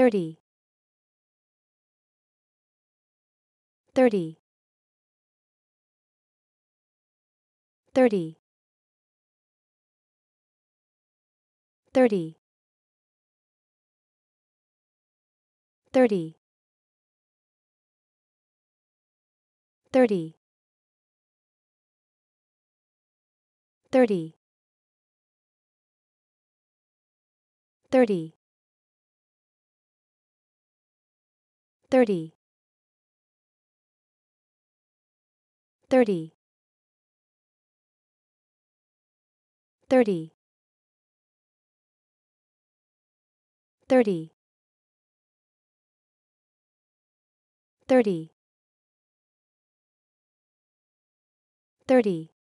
thirty, thirty, thirty, thirty, thirty, thirty, thirty, thirty. thirty, thirty, thirty, thirty, thirty, thirty.